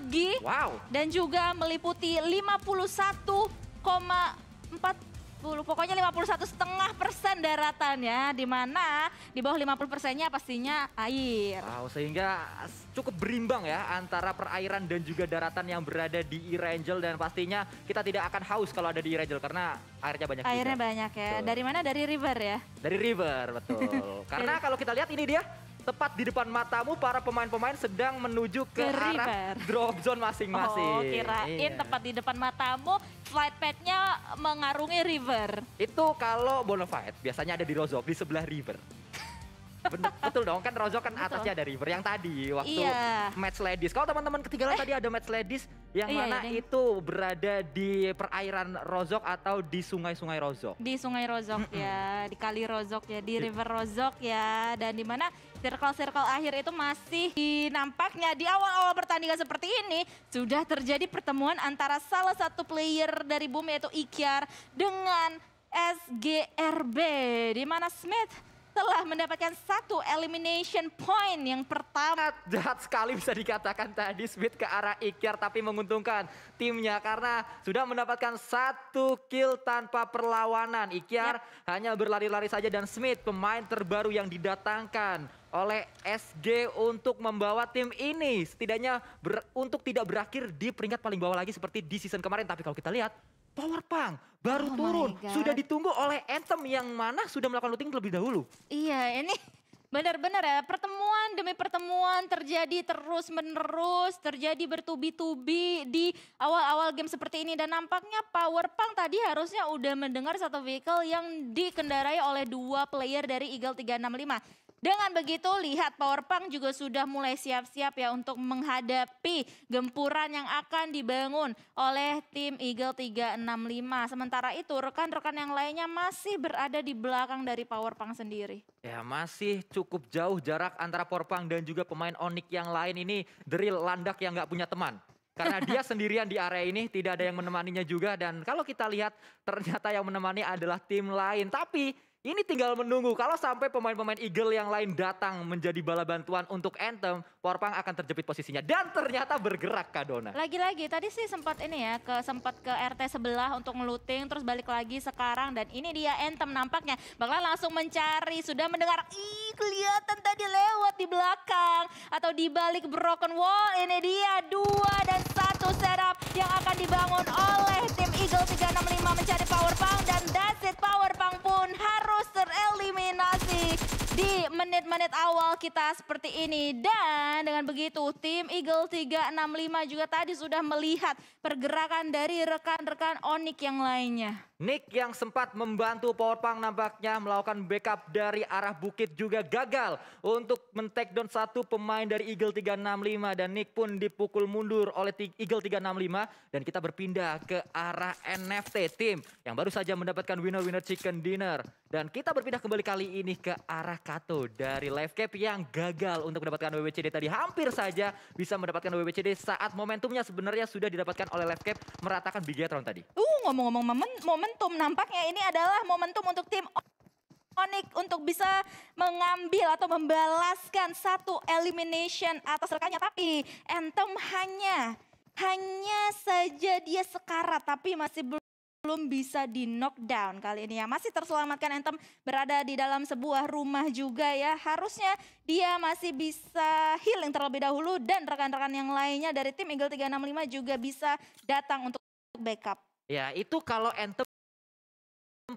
persegi Wow. Dan juga meliputi 51,40 pokoknya 51 setengah persen daratan ya, di mana di bawah 50 persennya pastinya air. Wow, sehingga cukup berimbang ya antara perairan dan juga daratan yang berada di Irangel dan pastinya kita tidak akan haus kalau ada di Irangel karena airnya banyak. Airnya juga. banyak ya. Betul. Dari mana? Dari river ya. Dari river, betul. karena kalau kita lihat ini dia tepat di depan matamu para pemain-pemain sedang menuju ke, ke arah river. drop zone masing-masing. Oh, kirain iya. tepat di depan matamu flight pad-nya mengarungi river. Itu kalau bonafide biasanya ada di Rozov di sebelah river betul dong kan Rozo kan atasnya ada River yang tadi waktu iya. match ladies. Kalau teman-teman ketinggalan eh. tadi ada match ladies yang iya, mana iya, itu berada di perairan Rozok atau di sungai-sungai Rozok? Di sungai Rozok ya, di kali Rozok ya, di river Rozok ya, dan di mana circle-circle akhir itu masih nampaknya di awal-awal pertandingan seperti ini sudah terjadi pertemuan antara salah satu player dari Bumi yaitu Ikyar dengan SGRB di mana Smith telah mendapatkan satu elimination point yang pertama. Jahat sekali bisa dikatakan tadi Smith ke arah Iker tapi menguntungkan timnya karena sudah mendapatkan satu kill tanpa perlawanan. Iker yep. Ya. hanya berlari-lari saja dan Smith pemain terbaru yang didatangkan oleh SG untuk membawa tim ini setidaknya ber, untuk tidak berakhir di peringkat paling bawah lagi seperti di season kemarin tapi kalau kita lihat Power Punk baru oh turun, sudah ditunggu oleh Anthem yang mana sudah melakukan looting terlebih dahulu. Iya, ini benar-benar ya pertemuan demi pertemuan terjadi terus-menerus, terjadi bertubi-tubi di awal-awal game seperti ini dan nampaknya Power Punk tadi harusnya udah mendengar satu vehicle yang dikendarai oleh dua player dari Eagle 365. Dengan begitu lihat Powerpunk juga sudah mulai siap-siap ya untuk menghadapi gempuran yang akan dibangun oleh tim Eagle 365. Sementara itu rekan-rekan yang lainnya masih berada di belakang dari Powerpunk sendiri. Ya masih cukup jauh jarak antara Powerpunk dan juga pemain Onik yang lain ini. drill landak yang nggak punya teman karena dia sendirian di area ini tidak ada yang menemaninya juga dan kalau kita lihat ternyata yang menemani adalah tim lain tapi ini tinggal menunggu kalau sampai pemain-pemain Eagle yang lain datang menjadi bala bantuan untuk Anthem, Warpang akan terjepit posisinya dan ternyata bergerak Kak Dona. Lagi-lagi tadi sih sempat ini ya ke sempat ke RT sebelah untuk ngeluting terus balik lagi sekarang dan ini dia Anthem nampaknya. Bakal langsung mencari sudah mendengar ih kelihatan tadi lewat di belakang atau di balik broken wall. Ini dia dua dan satu setup yang akan dibangun oleh tim Eagle 365 mencari power Pound dan that's Rocket Power Pang pun harus tereliminasi di menit-menit awal kita seperti ini. Dan dengan begitu tim Eagle 365 juga tadi sudah melihat pergerakan dari rekan-rekan Onik yang lainnya. Nick yang sempat membantu Pang nampaknya melakukan backup dari arah bukit juga gagal untuk men satu pemain dari Eagle 365 dan Nick pun dipukul mundur oleh Eagle 365 dan kita berpindah ke arah NFT tim yang baru saja mendapatkan winner Winner Winner Chicken Dinner. Dan kita berpindah kembali kali ini ke arah Kato dari live cap yang gagal untuk mendapatkan WWCD tadi. Hampir saja bisa mendapatkan WWCD saat momentumnya sebenarnya sudah didapatkan oleh live cap meratakan Bigatron tadi. Uh ngomong-ngomong momen, momentum nampaknya ini adalah momentum untuk tim Onik untuk bisa mengambil atau membalaskan satu elimination atas rekannya. Tapi Anthem hanya hanya saja dia sekarat tapi masih belum belum bisa di knockdown kali ini ya. Masih terselamatkan Entem berada di dalam sebuah rumah juga ya. Harusnya dia masih bisa healing terlebih dahulu dan rekan-rekan yang lainnya dari tim Eagle 365 juga bisa datang untuk backup. Ya itu kalau Entem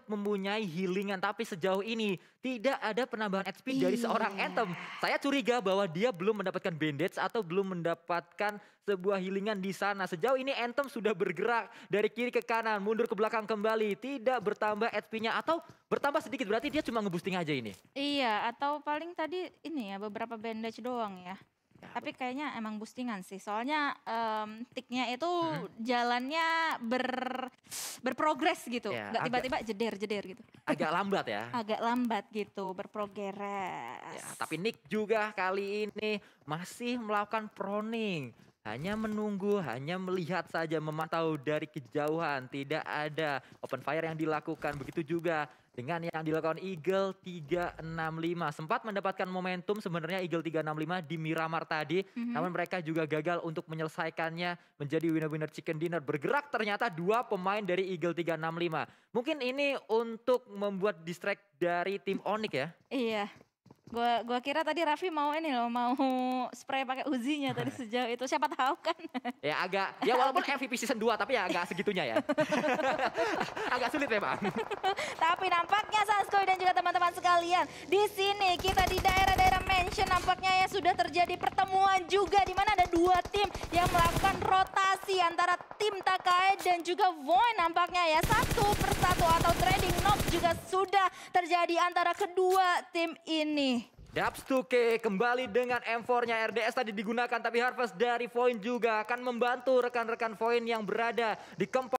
mempunyai healingan tapi sejauh ini tidak ada penambahan hp iya. dari seorang Anthem. Saya curiga bahwa dia belum mendapatkan bandage atau belum mendapatkan sebuah healingan di sana. Sejauh ini Anthem sudah bergerak dari kiri ke kanan, mundur ke belakang kembali, tidak bertambah hp nya atau bertambah sedikit berarti dia cuma ngeboosting aja ini. Iya, atau paling tadi ini ya beberapa bandage doang ya. Ya, tapi kayaknya emang boostingan sih. Soalnya um, tiknya itu hmm. jalannya ber berprogres gitu. Ya, tiba-tiba jeder-jeder gitu. Agak lambat ya. agak lambat gitu, berprogres. Ya, tapi Nick juga kali ini masih melakukan proning. Hanya menunggu, hanya melihat saja, memantau dari kejauhan. Tidak ada open fire yang dilakukan. Begitu juga dengan yang dilakukan Eagle 365 sempat mendapatkan momentum sebenarnya Eagle 365 di Miramar tadi mm -hmm. namun mereka juga gagal untuk menyelesaikannya menjadi winner-winner chicken dinner bergerak ternyata dua pemain dari Eagle 365 mungkin ini untuk membuat distract dari tim Onyx ya iya Gua gua kira tadi Raffi mau ini loh, mau spray pakai uzinya tadi sejauh itu. Siapa tahu kan. ya agak ya walaupun MVP season 2 tapi ya agak segitunya ya. agak sulit ya memang. tapi nampaknya Saskoy dan juga teman-teman sekalian, di sini kita di daerah-daerah mention nampaknya ya sudah terjadi pertemuan juga di mana ada dua tim yang melakukan rotasi antara tim Takae dan juga Void nampaknya ya satu persatu atau trading knock juga sudah terjadi antara kedua tim ini. Daps 2K kembali dengan M4-nya RDS tadi digunakan tapi Harvest dari Void juga akan membantu rekan-rekan Void yang berada di kempat.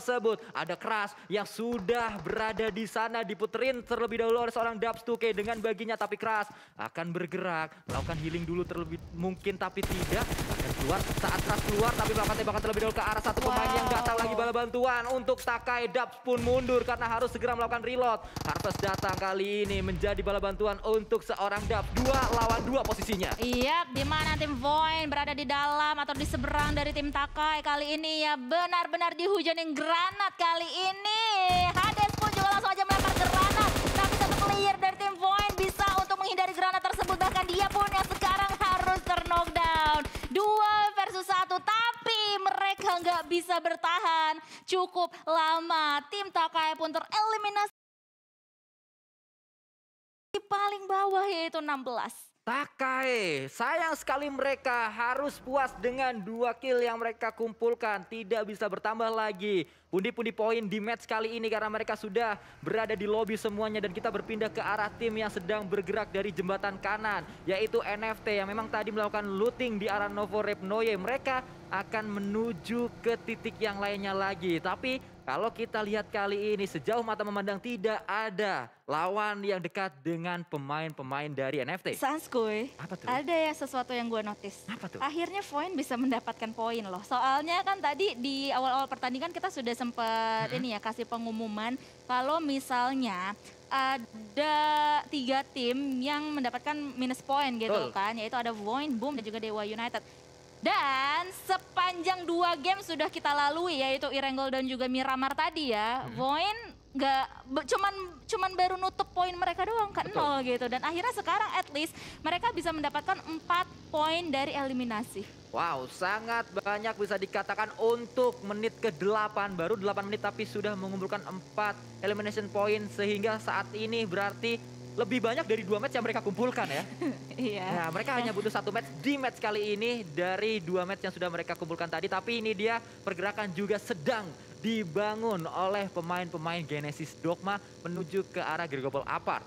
tersebut. Ada keras yang sudah berada di sana diputerin terlebih dahulu oleh seorang Dubs 2K dengan baginya tapi keras akan bergerak melakukan healing dulu terlebih mungkin tapi tidak akan keluar saat keras keluar tapi melakukan tembakan terlebih dahulu ke arah satu pemain wow. yang nggak tahu lagi bala bantuan untuk Takai Dubs pun mundur karena harus segera melakukan reload. Harvest datang kali ini menjadi bala bantuan untuk seorang Dubs dua lawan dua posisinya. Iya, di mana tim Void berada di dalam atau di seberang dari tim Takai kali ini ya benar-benar dihujanin granat kali ini. Hades pun juga langsung aja melempar granat. Tapi satu player dari tim Void bisa untuk menghindari granat tersebut. Bahkan dia pun yang sekarang harus ter-knockdown. Dua versus satu. Tapi mereka nggak bisa bertahan cukup lama. Tim Takai pun tereliminasi di paling bawah yaitu 16. Takai, sayang sekali mereka harus puas dengan dua kill yang mereka kumpulkan. Tidak bisa bertambah lagi. Pundi-pundi poin di match kali ini karena mereka sudah berada di lobby semuanya dan kita berpindah ke arah tim yang sedang bergerak dari jembatan kanan yaitu NFT yang memang tadi melakukan looting di arah Novo Repnoye. Mereka akan menuju ke titik yang lainnya lagi. Tapi kalau kita lihat kali ini sejauh mata memandang tidak ada lawan yang dekat dengan pemain-pemain dari NFT. Sanskui, ada ya sesuatu yang gue notice. Apa tuh? Akhirnya poin bisa mendapatkan poin loh. Soalnya kan tadi di awal-awal pertandingan kita sudah sempat ini ya kasih pengumuman kalau misalnya ada tiga tim yang mendapatkan minus poin gitu oh. kan, yaitu ada Void Boom dan juga Dewa United. Dan sepanjang dua game sudah kita lalui yaitu Irengol dan juga Miramar tadi ya, hmm. Void nggak cuman cuman baru nutup poin mereka doang ke nol gitu dan akhirnya sekarang at least mereka bisa mendapatkan empat poin dari eliminasi. Wow, sangat banyak bisa dikatakan untuk menit ke-8 baru 8 menit tapi sudah mengumpulkan 4 elimination point sehingga saat ini berarti lebih banyak dari dua match yang mereka kumpulkan ya. Iya. nah, mereka hanya butuh satu match di match kali ini dari dua match yang sudah mereka kumpulkan tadi. Tapi ini dia pergerakan juga sedang dibangun oleh pemain-pemain Genesis Dogma menuju ke arah Gregopol Apart.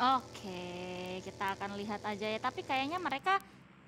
Oke, kita akan lihat aja ya. Tapi kayaknya mereka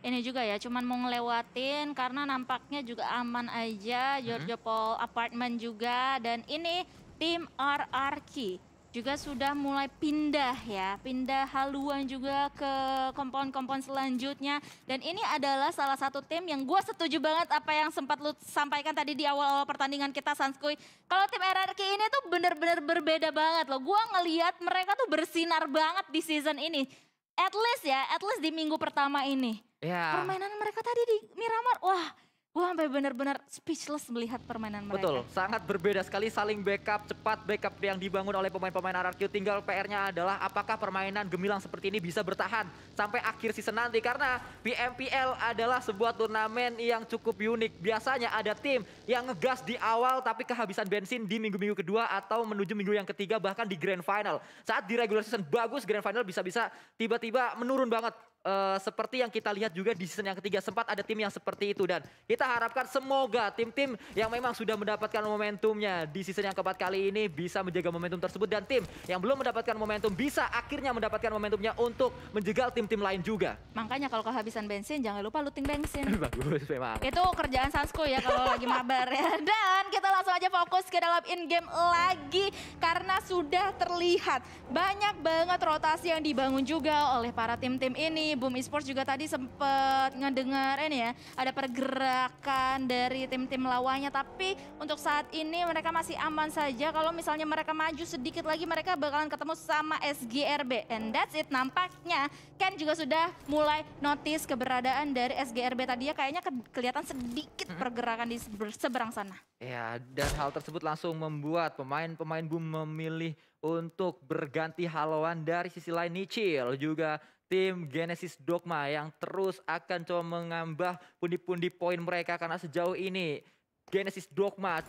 ini juga ya, cuman mau ngelewatin karena nampaknya juga aman aja. Mm-hmm. Giorgio Paul Apartment juga dan ini tim RRQ juga sudah mulai pindah ya, pindah haluan juga ke kompon-kompon selanjutnya. Dan ini adalah salah satu tim yang gue setuju banget apa yang sempat lu sampaikan tadi di awal-awal pertandingan kita Sanskui. Kalau tim RRQ ini tuh bener-bener berbeda banget loh. Gue ngeliat mereka tuh bersinar banget di season ini. At least ya, at least di minggu pertama ini. Yeah. Permainan mereka tadi di Miramar, wah Wah, sampai benar-benar speechless melihat permainan mereka. Betul, sangat berbeda sekali saling backup, cepat backup yang dibangun oleh pemain-pemain RRQ. Tinggal PR-nya adalah apakah permainan gemilang seperti ini bisa bertahan sampai akhir season nanti. Karena PMPL adalah sebuah turnamen yang cukup unik. Biasanya ada tim yang ngegas di awal tapi kehabisan bensin di minggu-minggu kedua atau menuju minggu yang ketiga bahkan di grand final. Saat di regular season bagus, grand final bisa-bisa tiba-tiba menurun banget uh, seperti yang kita lihat juga di season yang ketiga sempat ada tim yang seperti itu dan kita harapkan semoga tim-tim yang memang sudah mendapatkan momentumnya di season yang keempat kali ini bisa menjaga momentum tersebut dan tim yang belum mendapatkan momentum bisa akhirnya mendapatkan momentumnya untuk menjegal tim-tim lain juga. Makanya kalau kehabisan bensin jangan lupa looting bensin. Bagus memang. Itu kerjaan Sasko ya kalau lagi mabar ya. Dan kita langsung aja fokus ke dalam in game lagi karena sudah terlihat banyak banget rotasi yang dibangun juga oleh para tim-tim ini Boom Esports juga tadi sempat ngedengar ini ya, ada pergerakan dari tim-tim lawannya tapi untuk saat ini mereka masih aman saja. Kalau misalnya mereka maju sedikit lagi mereka bakalan ketemu sama SGRB. And that's it nampaknya Ken juga sudah mulai notice keberadaan dari SGRB tadi ya kayaknya ke kelihatan sedikit mm-hmm. pergerakan di seberang sana. Ya, dan hal tersebut langsung membuat pemain-pemain Boom memilih untuk berganti haluan dari sisi lain Nichil juga tim Genesis Dogma yang terus akan coba mengambah pundi-pundi poin mereka karena sejauh ini Genesis Dogma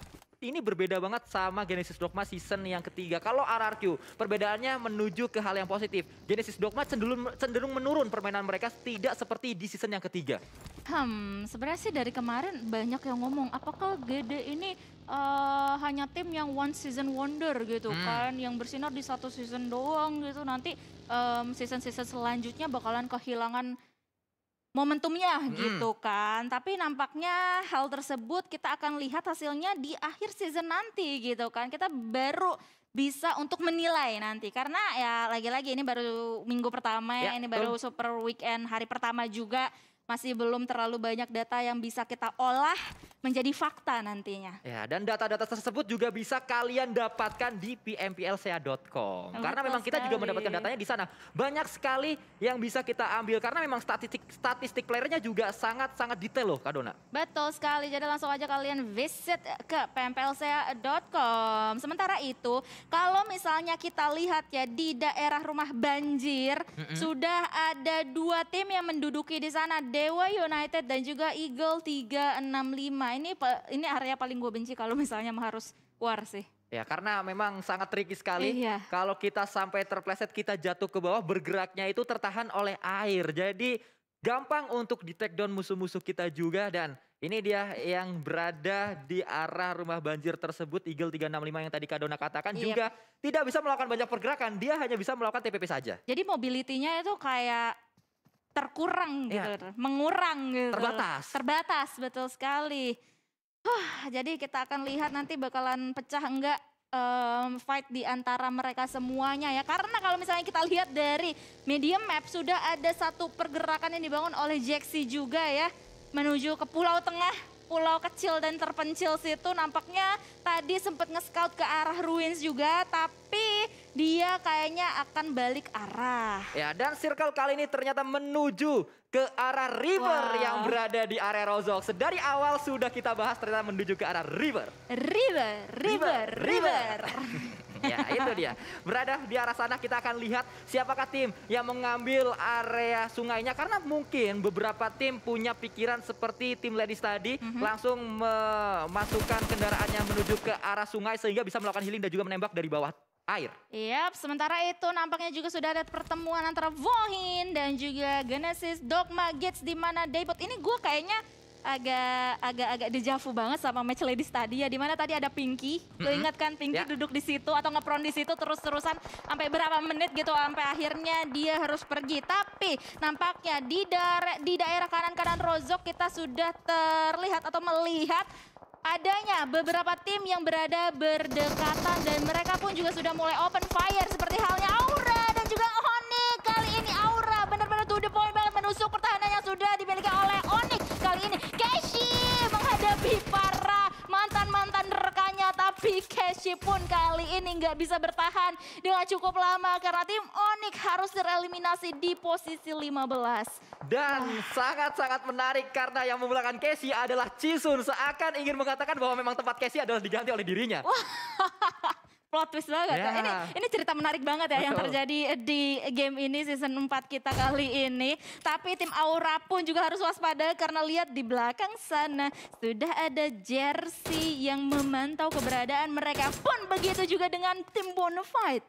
ini berbeda banget sama Genesis Dogma season yang ketiga. Kalau RRQ, perbedaannya menuju ke hal yang positif. Genesis Dogma cenderung, cenderung menurun permainan mereka tidak seperti di season yang ketiga. Hmm, sebenarnya sih dari kemarin banyak yang ngomong, apakah GD ini uh, hanya tim yang one season wonder gitu hmm. kan, yang bersinar di satu season doang gitu. Nanti um, season-season selanjutnya bakalan kehilangan momentumnya hmm. gitu kan. Tapi nampaknya hal tersebut kita akan lihat hasilnya di akhir season nanti gitu kan. Kita baru bisa untuk menilai nanti karena ya lagi-lagi ini baru minggu pertama ya, ya ini baru super weekend hari pertama juga masih belum terlalu banyak data yang bisa kita olah menjadi fakta nantinya. Ya, dan data-data tersebut juga bisa kalian dapatkan di pmplca.com. Karena memang sekali. kita juga mendapatkan datanya di sana. Banyak sekali yang bisa kita ambil karena memang statistik statistik playernya juga sangat-sangat detail loh, Kak Dona. Betul sekali. Jadi langsung aja kalian visit ke pmplca.com. Sementara itu, kalau misalnya kita lihat ya di daerah rumah banjir mm -hmm. sudah ada dua tim yang menduduki di sana Dewa United dan juga Eagle 365. Ini ini area paling gue benci kalau misalnya harus keluar sih. Ya karena memang sangat tricky sekali. Iya. Kalau kita sampai terpleset kita jatuh ke bawah bergeraknya itu tertahan oleh air. Jadi gampang untuk di take down musuh-musuh kita juga dan ini dia yang berada di arah rumah banjir tersebut Eagle 365 yang tadi Kadona katakan iya. juga tidak bisa melakukan banyak pergerakan. Dia hanya bisa melakukan TPP saja. Jadi mobilitinya itu kayak terkurang iya. gitu, mengurang gitu. Terbatas. Terbatas, betul sekali. Huh, jadi kita akan lihat nanti bakalan pecah enggak um, fight di antara mereka semuanya ya. Karena kalau misalnya kita lihat dari medium map sudah ada satu pergerakan yang dibangun oleh Jaxi juga ya. Menuju ke pulau tengah, pulau kecil dan terpencil situ nampaknya tadi sempat nge-scout ke arah ruins juga tapi dia kayaknya akan balik arah. Ya, dan circle kali ini ternyata menuju ke arah river wow. yang berada di area Rozok. Sedari awal sudah kita bahas ternyata menuju ke arah river. River, river, river. river. ya, itu dia. Berada di arah sana kita akan lihat siapakah tim yang mengambil area sungainya karena mungkin beberapa tim punya pikiran seperti tim Ladies tadi mm -hmm. langsung memasukkan kendaraannya menuju ke arah sungai sehingga bisa melakukan healing dan juga menembak dari bawah air. Yap, sementara itu nampaknya juga sudah ada pertemuan antara Vohin dan juga Genesis Dogma Gates di mana debut. Ini gue kayaknya agak agak agak dejavu banget sama match ladies tadi ya. Di mana tadi ada Pinky, mm -hmm. lo ingat kan Pinky yeah. duduk di situ atau ngepron di situ terus-terusan sampai berapa menit gitu sampai akhirnya dia harus pergi. Tapi nampaknya di daerah di daerah kanan-kanan Rozok kita sudah terlihat atau melihat adanya beberapa tim yang berada berdekatan dan mereka pun juga sudah mulai open fire seperti halnya Aura dan juga Onyx. Kali ini Aura benar-benar to the point banget menusuk pertahanan yang sudah dimiliki oleh Onyx kali ini. Keshi Tapi Casey pun kali ini nggak bisa bertahan dengan cukup lama karena tim Onyx harus tereliminasi di posisi 15. Dan sangat-sangat ah. menarik karena yang memulakan Casey adalah Cisun seakan ingin mengatakan bahwa memang tempat Casey adalah diganti oleh dirinya. plot twist banget. Yeah. Ya. Ini ini cerita menarik banget ya Betul. yang terjadi di game ini season 4 kita kali ini. Tapi tim Aura pun juga harus waspada karena lihat di belakang sana sudah ada jersey yang memantau keberadaan mereka. Pun begitu juga dengan tim Bonafide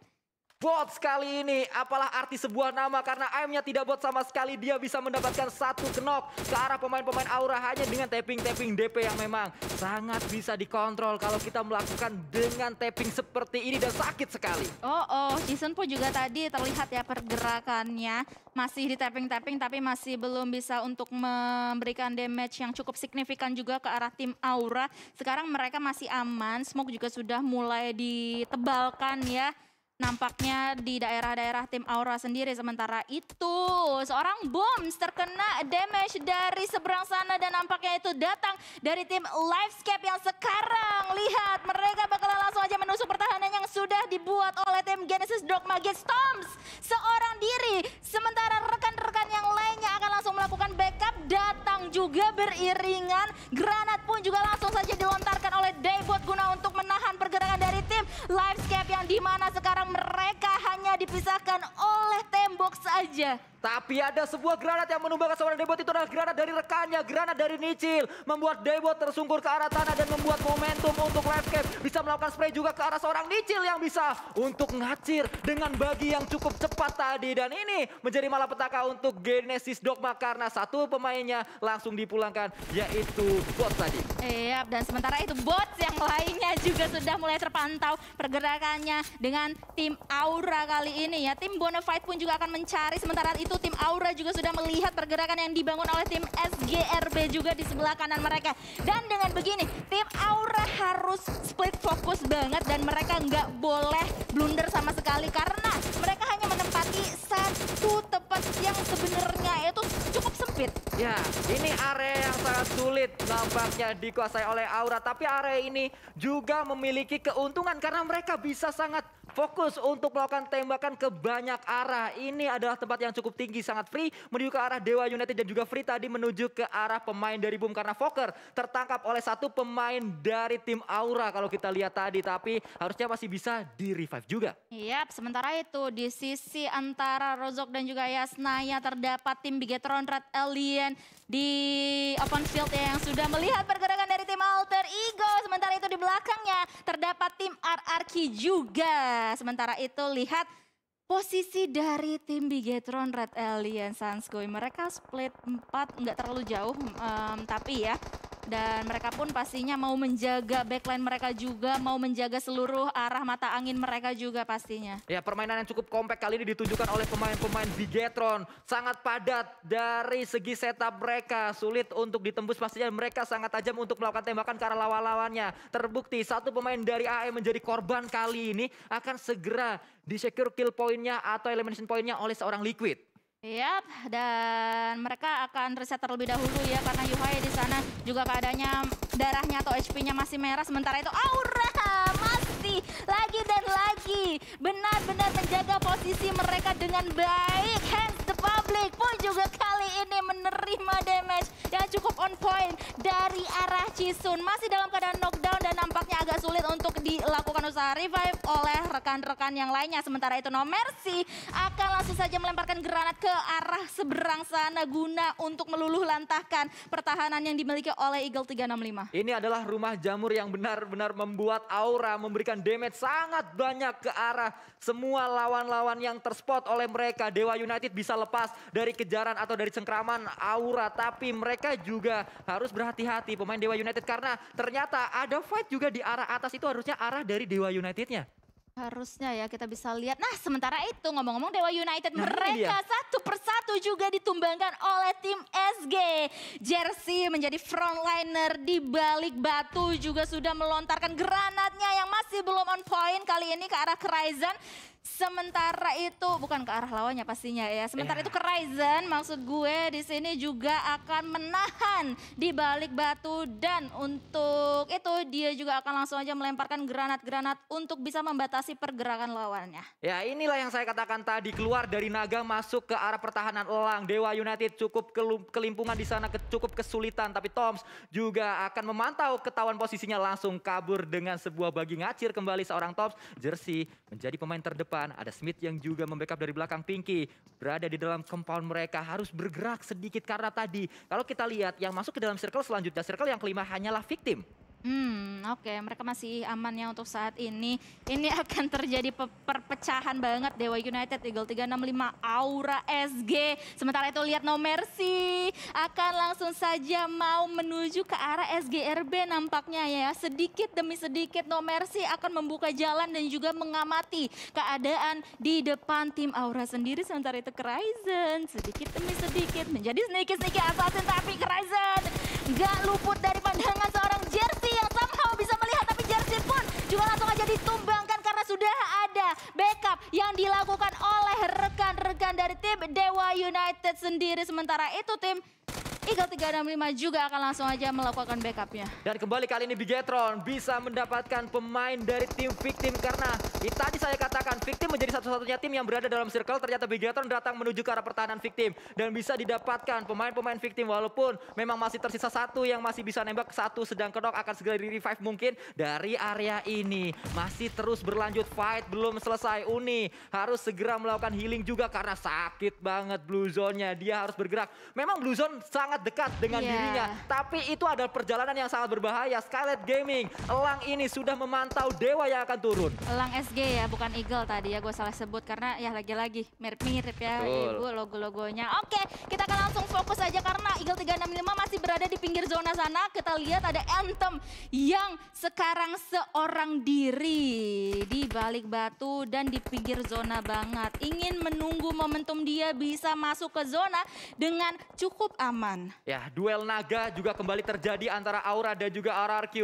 bot sekali ini. Apalah arti sebuah nama karena aimnya tidak bot sama sekali. Dia bisa mendapatkan satu knock ke arah pemain-pemain Aura hanya dengan tapping-tapping DP yang memang sangat bisa dikontrol kalau kita melakukan dengan tapping seperti ini dan sakit sekali. Oh, oh, Jason pun juga tadi terlihat ya pergerakannya masih di tapping-tapping tapi masih belum bisa untuk memberikan damage yang cukup signifikan juga ke arah tim Aura. Sekarang mereka masih aman, smoke juga sudah mulai ditebalkan ya Nampaknya di daerah-daerah tim Aura sendiri sementara itu seorang bom terkena damage dari seberang sana dan nampaknya itu datang dari tim Livescape yang sekarang lihat mereka bakal langsung aja menusuk pertahanan yang sudah dibuat oleh tim Genesis Dogma Storms seorang diri sementara rekan-rekan yang lainnya akan langsung melakukan backup datang juga beriringan granat pun juga langsung saja dilontarkan oleh Daybot guna untuk menahan pergerakan dari tim Livescape yang dimana sekarang dipisahkan oleh tembok saja. Tapi ada sebuah granat yang menumbangkan seorang Debot itu adalah granat dari rekannya, granat dari Nichil. Membuat Debot tersungkur ke arah tanah dan membuat momentum untuk landscape. Bisa melakukan spray juga ke arah seorang Nichil yang bisa untuk ngacir dengan bagi yang cukup cepat tadi. Dan ini menjadi malapetaka untuk Genesis Dogma karena satu pemainnya langsung dipulangkan yaitu Bot tadi. Iya, dan sementara itu Bot yang lainnya juga sudah mulai terpantau pergerakannya dengan tim Aura kali ini ya. Tim Bonafide pun juga akan mencari. Sementara itu tim Aura juga sudah melihat pergerakan yang dibangun oleh tim SGRB juga di sebelah kanan mereka. Dan dengan begini, tim Aura harus split fokus banget dan mereka nggak boleh blunder sama sekali. Karena mereka hanya menempati satu tempat yang sebenarnya itu cukup sempit. Ya, ini area yang sangat sulit nampaknya dikuasai oleh Aura. Tapi area ini juga memiliki keuntungan karena mereka bisa sangat Fokus untuk melakukan tembakan ke banyak arah. Ini adalah tempat yang cukup tinggi, sangat free. Menuju ke arah Dewa United dan juga free tadi menuju ke arah pemain dari Boom. Karena Fokker tertangkap oleh satu pemain dari tim Aura kalau kita lihat tadi. Tapi harusnya masih bisa di-revive juga. Yap, sementara itu di sisi antara Rozok dan juga Yasnaya terdapat tim Bigetron Red Alien di open field yang sudah melihat pergerakan dari tim Alter Ego. Sementara itu di belakangnya terdapat tim RRQ juga. Sementara itu lihat posisi dari tim Bigetron Red Alien Sunscoy. Mereka split empat nggak terlalu jauh um, tapi ya dan mereka pun pastinya mau menjaga backline mereka juga, mau menjaga seluruh arah mata angin mereka juga pastinya. Ya permainan yang cukup kompak kali ini ditunjukkan oleh pemain-pemain Bigetron. Sangat padat dari segi setup mereka, sulit untuk ditembus pastinya mereka sangat tajam untuk melakukan tembakan ke arah lawan-lawannya. Terbukti satu pemain dari AE menjadi korban kali ini akan segera di secure kill poinnya atau elimination poinnya oleh seorang Liquid. Yap, dan mereka akan reset terlebih dahulu ya karena Yuhai di sana juga keadaannya darahnya atau HP-nya masih merah sementara itu Aura lagi, dan lagi. Benar-benar menjaga posisi mereka dengan baik. Hands the public pun juga kali ini menerima damage yang cukup on point dari arah Cisun. Masih dalam keadaan knockdown dan nampaknya agak sulit untuk dilakukan usaha revive oleh rekan-rekan yang lainnya. Sementara itu No Mercy akan langsung saja melemparkan granat ke arah seberang sana guna untuk meluluh lantahkan pertahanan yang dimiliki oleh Eagle 365. Ini adalah rumah jamur yang benar-benar membuat aura memberikan damage sangat banyak ke arah semua lawan-lawan yang terspot oleh mereka. Dewa United bisa lepas dari kejaran atau dari cengkraman Aura. Tapi mereka juga harus berhati-hati pemain Dewa United karena ternyata ada fight juga di arah atas itu harusnya arah dari Dewa Unitednya. Harusnya ya kita bisa lihat. Nah sementara itu ngomong-ngomong Dewa United nah, mereka satu persatu juga ditumbangkan oleh tim SG. Jersey menjadi frontliner di balik batu juga sudah melontarkan granatnya yang masih belum on point kali ini ke arah Kraizan. Sementara itu bukan ke arah lawannya pastinya ya. Sementara yeah. itu Ryzen maksud gue di sini juga akan menahan di balik batu dan untuk itu dia juga akan langsung aja melemparkan granat-granat untuk bisa membatasi pergerakan lawannya. Ya inilah yang saya katakan tadi keluar dari naga masuk ke arah pertahanan elang. Dewa United cukup kelimpungan di sana cukup kesulitan tapi Toms juga akan memantau ketahuan posisinya langsung kabur dengan sebuah bagi ngacir kembali seorang Toms. Jersey menjadi pemain terdepan depan, ada Smith yang juga membackup dari belakang Pinky. Berada di dalam compound mereka harus bergerak sedikit karena tadi kalau kita lihat yang masuk ke dalam circle selanjutnya, circle yang kelima hanyalah victim. Hmm, oke, okay. mereka masih aman ya untuk saat ini. Ini akan terjadi pe perpecahan banget Dewa United Eagle 365 Aura SG. Sementara itu lihat No Mercy akan langsung saja mau menuju ke arah SGRB nampaknya ya. Sedikit demi sedikit No Mercy akan membuka jalan dan juga mengamati keadaan di depan tim Aura sendiri. Sementara itu Kryzen sedikit demi sedikit menjadi sedikit sedikit assassin tapi Kryzen Gak luput dari pandangan seorang cuma langsung aja ditumbangkan karena sudah ada backup yang dilakukan oleh rekan-rekan dari tim Dewa United sendiri. Sementara itu tim Eagle 365 juga akan langsung aja melakukan backupnya. Dan kembali kali ini Bigetron bisa mendapatkan pemain dari tim Victim karena itu tadi saya katakan Victim menjadi satu-satunya tim yang berada dalam circle ternyata Bigetron datang menuju ke arah pertahanan Victim dan bisa didapatkan pemain-pemain Victim walaupun memang masih tersisa satu yang masih bisa nembak satu sedang kedok akan segera di revive mungkin dari area ini. Masih terus berlanjut fight belum selesai Uni harus segera melakukan healing juga karena sakit banget blue zone-nya dia harus bergerak. Memang blue zone sangat sangat dekat dengan yeah. dirinya. Tapi itu adalah perjalanan yang sangat berbahaya. Scarlet Gaming, Elang ini sudah memantau dewa yang akan turun. Elang SG ya, bukan Eagle tadi ya. Gue salah sebut karena ya lagi-lagi mirip-mirip ya Betul. ibu logo-logonya. Oke, kita akan langsung fokus aja karena Eagle 365 masih berada di pinggir zona sana. Kita lihat ada Anthem yang sekarang seorang diri di balik batu dan di pinggir zona banget. Ingin menunggu momentum dia bisa masuk ke zona dengan cukup aman. Ya, duel naga juga kembali terjadi antara Aura dan juga RRQ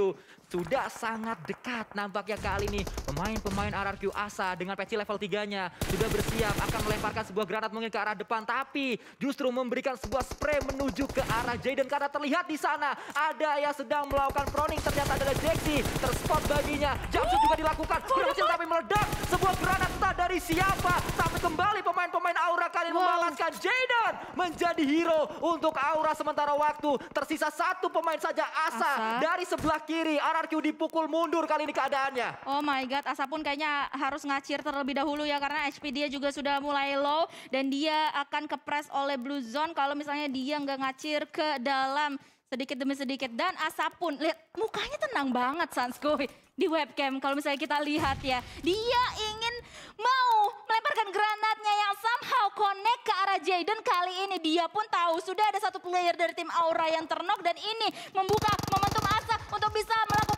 sudah sangat dekat nampaknya kali ini pemain-pemain RRQ Asa dengan peci level 3-nya sudah bersiap akan melemparkan sebuah granat mungkin ke arah depan tapi justru memberikan sebuah spray menuju ke arah Jaden karena terlihat di sana ada yang sedang melakukan proning ternyata adalah Jaxi terspot baginya Jamsu juga dilakukan berhasil tapi meledak sebuah granat entah dari siapa tapi kembali pemain-pemain Aura kali ini membalaskan Jaden menjadi hero untuk Aura sementara waktu tersisa satu pemain saja Asa, Asa. dari sebelah kiri arah RQ dipukul mundur kali ini keadaannya. Oh my god, Asa pun kayaknya harus ngacir terlebih dahulu ya karena HP dia juga sudah mulai low dan dia akan kepres oleh Blue Zone kalau misalnya dia nggak ngacir ke dalam sedikit demi sedikit dan Asa pun lihat mukanya tenang banget Sanskoy di webcam kalau misalnya kita lihat ya dia ingin mau melemparkan granatnya yang somehow connect ke arah Jaden kali ini dia pun tahu sudah ada satu player dari tim Aura yang ternok dan ini membuka momentum Asa untuk bisa melakukan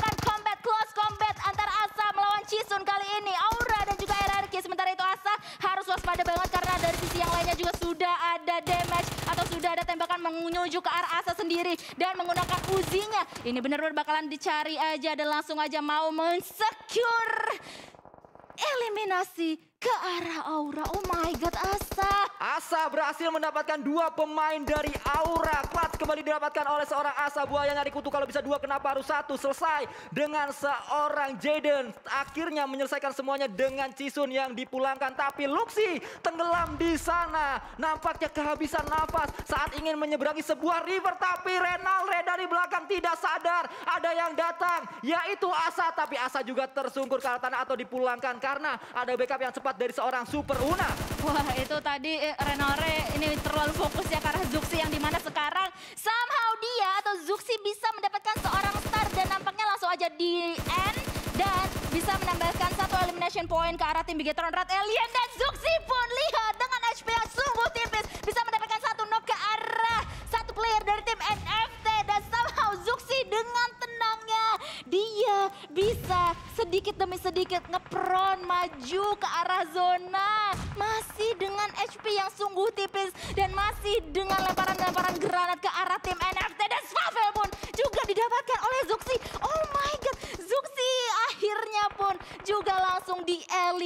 close combat antara Asa melawan Chisun kali ini. Aura dan juga RRQ. Sementara itu Asa harus waspada banget karena dari sisi yang lainnya juga sudah ada damage atau sudah ada tembakan menuju ke arah Asa sendiri dan menggunakan uzinya. Ini benar-benar bakalan dicari aja dan langsung aja mau mensecure eliminasi ke arah Aura. Oh my God, Asa. Asa berhasil mendapatkan dua pemain dari Aura. Clutch kembali didapatkan oleh seorang Asa buaya nyari kutu. Kalau bisa dua, kenapa harus satu? Selesai dengan seorang Jaden. Akhirnya menyelesaikan semuanya dengan Cisun yang dipulangkan. Tapi Luxi tenggelam di sana. Nampaknya kehabisan nafas saat ingin menyeberangi sebuah river. Tapi renal red dari belakang tidak sadar. Ada yang datang, yaitu Asa. Tapi Asa juga tersungkur ke tanah atau dipulangkan karena ada backup yang cepat dari seorang Super Una. Wah itu tadi eh, Renore ini terlalu fokus ya karena Zuxi yang dimana sekarang somehow dia atau Zuxi bisa mendapatkan seorang star dan nampaknya langsung aja di end dan bisa menambahkan satu elimination point ke arah tim Bigetron Red Alien dan Zuxi pun lihat dengan HP yang sungguh tipis bisa mendapatkan satu knock ke arah satu player dari tim NFT dan somehow Zuxi dengan tenangnya dia bisa sedikit demi sedikit ngepron maju ke arah zona. Masih dengan HP yang sungguh tipis dan masih dengan lemparan-lemparan granat ke arah tim NL.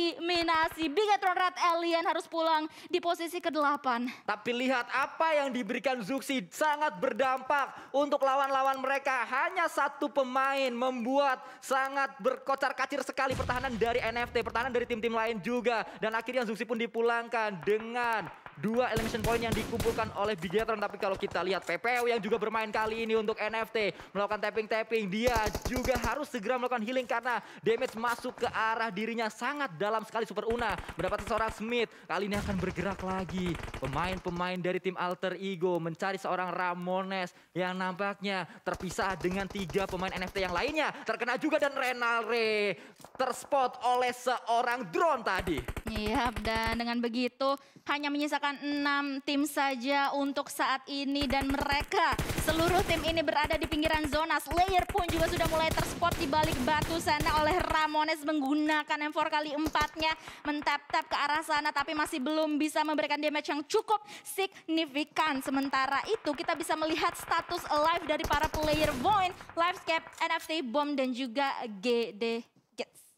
diskriminasi. Bigatron Red Alien harus pulang di posisi ke-8. Tapi lihat apa yang diberikan Zuxi sangat berdampak untuk lawan-lawan mereka. Hanya satu pemain membuat sangat berkocar kacir sekali pertahanan dari NFT. Pertahanan dari tim-tim lain juga. Dan akhirnya Zuxi pun dipulangkan dengan dua elimination point yang dikumpulkan oleh Bigetron tapi kalau kita lihat PPO yang juga bermain kali ini untuk NFT melakukan tapping-tapping dia juga harus segera melakukan healing karena damage masuk ke arah dirinya sangat dalam sekali Super Una mendapatkan seorang Smith kali ini akan bergerak lagi pemain-pemain dari tim Alter Ego mencari seorang Ramones yang nampaknya terpisah dengan tiga pemain NFT yang lainnya terkena juga dan Renalre terspot oleh seorang drone tadi. Iya yep, dan dengan begitu hanya menyisakan enam tim saja untuk saat ini dan mereka seluruh tim ini berada di pinggiran zona. Slayer pun juga sudah mulai terspot di balik batu sana oleh Ramones menggunakan M4 kali empatnya mentap-tap ke arah sana tapi masih belum bisa memberikan damage yang cukup signifikan. Sementara itu kita bisa melihat status live dari para player Void, Livescape, NFT Bomb dan juga GD.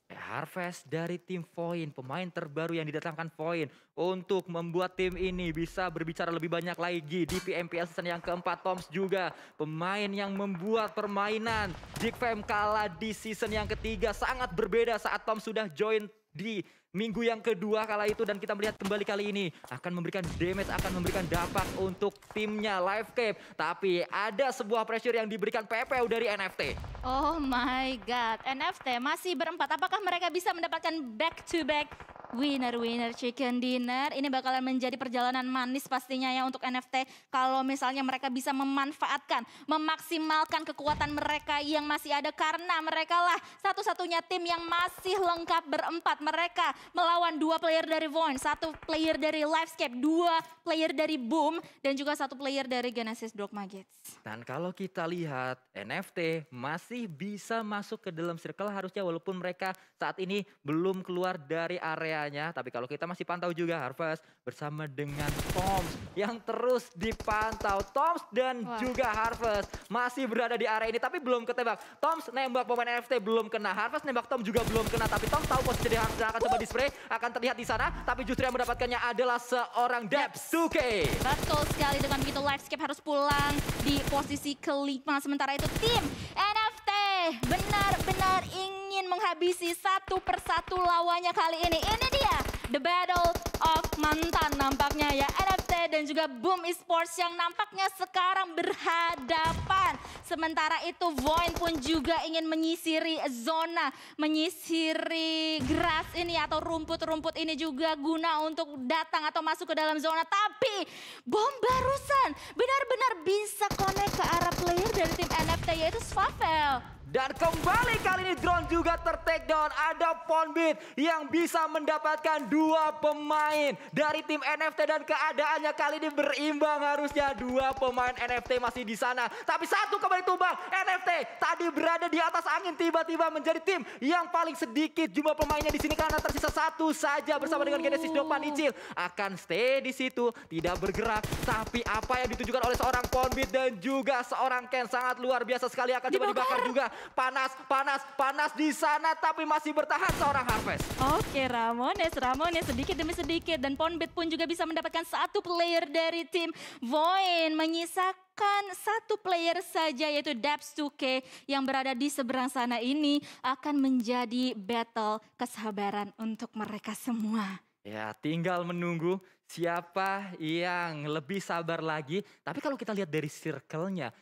Eh, Harvest dari tim Voin, pemain terbaru yang didatangkan Voin untuk membuat tim ini bisa berbicara lebih banyak lagi di PMPL season yang keempat. Toms juga pemain yang membuat permainan Jigfam kalah di season yang ketiga sangat berbeda saat Tom sudah join di minggu yang kedua kala itu dan kita melihat kembali kali ini akan memberikan damage, akan memberikan dampak untuk timnya Live Cape. Tapi ada sebuah pressure yang diberikan PPU dari NFT. Oh my god, NFT masih berempat. Apakah mereka bisa mendapatkan back to back Winner winner chicken dinner. Ini bakalan menjadi perjalanan manis pastinya ya untuk NFT kalau misalnya mereka bisa memanfaatkan, memaksimalkan kekuatan mereka yang masih ada karena mereka lah satu-satunya tim yang masih lengkap berempat. Mereka melawan dua player dari Voin, satu player dari Livescape, dua player dari Boom dan juga satu player dari Genesis Dogma Gates. Dan kalau kita lihat NFT masih bisa masuk ke dalam circle harusnya walaupun mereka saat ini belum keluar dari area areanya. tapi kalau kita masih pantau juga Harvest bersama dengan Toms yang terus dipantau. Toms dan Wah. juga Harvest masih berada di area ini tapi belum ketebak. Toms nembak pemain NFT belum kena. Harvest nembak Tom juga belum kena, tapi Tom tahu posisi dari Harvest akan coba di akan terlihat di sana, tapi justru yang mendapatkannya adalah seorang Debs 2K. Betul sekali dengan begitu Livescape harus pulang di posisi kelima sementara itu tim NFT benar-benar ingin menghabisi satu persatu lawannya kali ini. Ini dia, The Battle of Mantan nampaknya ya. NFT dan juga Boom Esports yang nampaknya sekarang berhadapan. Sementara itu Voin pun juga ingin menyisiri zona, menyisiri grass ini atau rumput-rumput ini juga guna untuk datang atau masuk ke dalam zona. Tapi bom barusan benar-benar bisa connect ke arah player dari tim NFT yaitu Svavel. Dan kembali kali ini drone juga tertekan. down. Ada Fonbit yang bisa mendapatkan dua pemain dari tim NFT dan keadaannya kali ini berimbang harusnya dua pemain NFT masih di sana. Tapi satu kembali tumbang. NFT tadi berada di atas angin tiba-tiba menjadi tim yang paling sedikit jumlah pemainnya di sini karena tersisa satu saja bersama dengan Genesis Dopan Icil akan stay di situ tidak bergerak. Tapi apa yang ditujukan oleh seorang Fonbit dan juga seorang Ken sangat luar biasa sekali akan coba dibakar juga. Panas, panas, panas di sana tapi masih bertahan seorang Harvest. Oke Ramones, Ramones sedikit demi sedikit dan Ponbet pun juga bisa mendapatkan satu player dari tim Voin menyisakan kan satu player saja yaitu Debs 2K yang berada di seberang sana ini akan menjadi battle kesabaran untuk mereka semua. Ya, tinggal menunggu siapa yang lebih sabar lagi. Tapi kalau kita lihat dari circle-nya,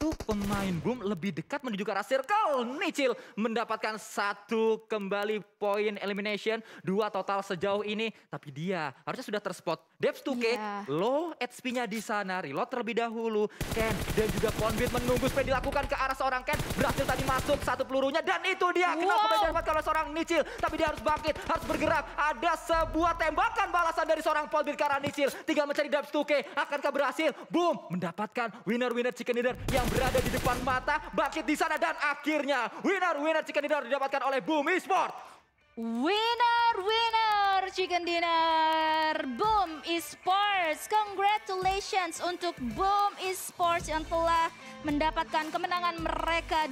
satu pemain Boom lebih dekat menuju ke arah circle. Nichil mendapatkan satu kembali poin elimination. Dua total sejauh ini. Tapi dia harusnya sudah terspot. Depth 2K, yeah. low HP-nya di sana. Reload terlebih dahulu. Ken dan juga Conbit menunggu supaya dilakukan ke arah seorang Ken. Berhasil tadi masuk satu pelurunya. Dan itu dia. Wow. Kenapa didapatkan oleh seorang Nichil. Tapi dia harus bangkit, harus bergerak. Ada sebuah tembakan balasan dari seorang Paul arah Nichil. Tinggal mencari Depth 2K. Akankah berhasil? Boom, mendapatkan winner-winner chicken dinner yang berada di depan mata, bangkit di sana dan akhirnya winner winner chicken dinner didapatkan oleh Boom Sport. Winner, winner, chicken dinner, Boom Esports. Congratulations untuk Boom Esports yang telah mendapatkan kemenangan mereka.